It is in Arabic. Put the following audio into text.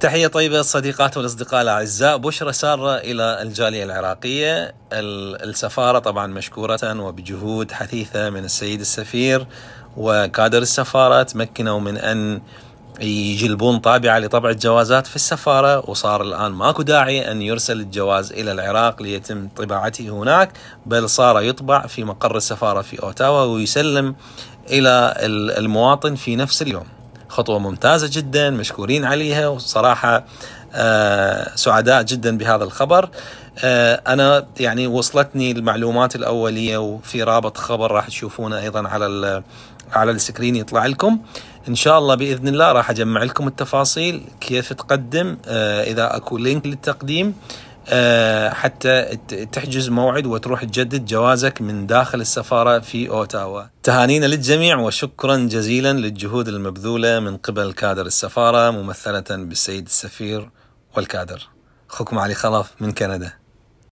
تحية طيبة الصديقات والأصدقاء الأعزاء بشرى سارة إلى الجالية العراقية السفارة طبعا مشكورة وبجهود حثيثة من السيد السفير وكادر السفارة تمكنوا من أن يجلبون طابعة لطبع الجوازات في السفارة وصار الآن ماكو داعي أن يرسل الجواز إلى العراق ليتم طباعته هناك بل صار يطبع في مقر السفارة في أوتاوا ويسلم إلى المواطن في نفس اليوم خطوة ممتازة جدا مشكورين عليها وصراحة آه، سعداء جدا بهذا الخبر آه، أنا يعني وصلتني المعلومات الأولية وفي رابط خبر راح تشوفونه أيضا على على السكرين يطلع لكم ان شاء الله باذن الله راح اجمع لكم التفاصيل كيف تقدم آه، اذا اكو لينك للتقديم آه، حتى تحجز موعد وتروح تجدد جوازك من داخل السفارة في أوتاوا تهانينا للجميع وشكرا جزيلا للجهود المبذولة من قبل كادر السفارة ممثلة بالسيد السفير والكادر أخوكم علي خلف من كندا